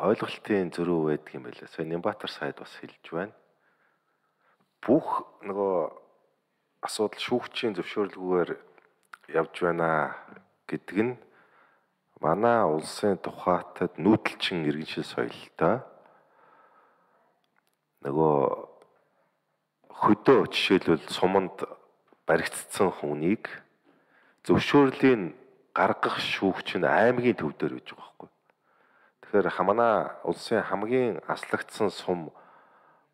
ойлголтын зөрүү байдаг юм байлаа. Сая Нямбатар сайд бас хэлж байна. Бүх нөгөө асуудал шүүгчийн зөвшөөрлгүйгээр явж байна гэдэг нь манай улсын тухаатад нүүдэлчин иргэншил соёлтой нөгөө хөдөө жишээлбэл суманд баригдцсан хүнийг зөвшөөрлийн гаргах шүүгч нь аймгийн төв дээр байж байгаа байхгүй. Тэгэхээр манай улсын хамгийн аслагдсан сум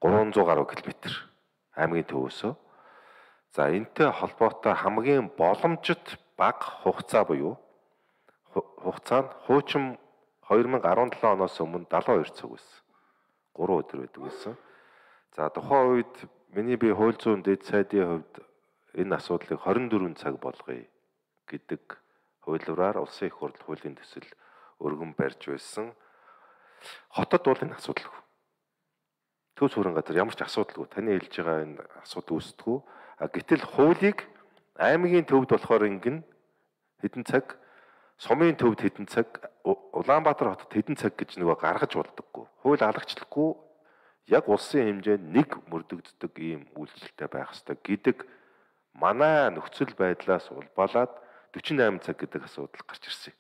300 гаруй километр аймгийн төвөөсөө. За энтэй холбоотой хамгийн боломжит бага хугацаа буюу хугацаа нь хуучин 2017 оноос өмнө 72 цаг байсан. 3 өдөр байдаг байсан. За тухайн үед миний би хууль зүйн дэд сайдын хувьд энэ асуудлыг 24 цаг болгоё гэдэг хувилбараар улсын их хурл хуулийн төсөл өргөн барьж байсан. Хотод бол энэ асуудалгүй. Төв сүрэн газар ямар ч асуудалгүй. Таны хэлж байгаа энэ асуудал үүсдэггүй. А гэтэл хуулийг аймгийн төвд болохоор ингэн хэдэн цаг сумын төвд хэдэн цаг Улаанбаатар хотод хэдэн цаг гэж нөгөө гаргаж болдоггүй. Хууль алгачлахгүй яг улсын хэмжээнд нэг мөрдөгддөг ийм үйлчлэлтэй байх хэрэгтэй гэдэг манай нөхцөл байдлаас улбалаад 48 цаг гэдэг асуудал гарч ирсэн.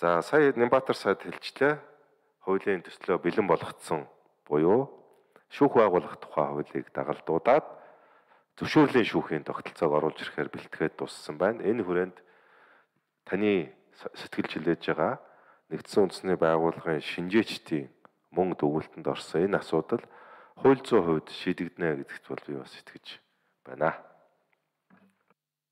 За сая Нямбатар сайд хэлчлээ хуулийн төслөө бэлэн болгоцсон буюу шүүх байгуулах тухай хуулийг дагалдуудаад зөвшөөрлийн шүүхийн тогтолцоог оруулж ирэхээр бэлтгэхэд дууссан байна. Энэ хүрээнд таны сэтгэл жилэж байгаа нэгдсэн үндэсний байгууллагын шинжээчдийн мөн дүгнэлтэнд орсон энэ асуудал хууль зүйн хувьд шийдэгдэнэ гэдэгт бол би бас итгэж байна.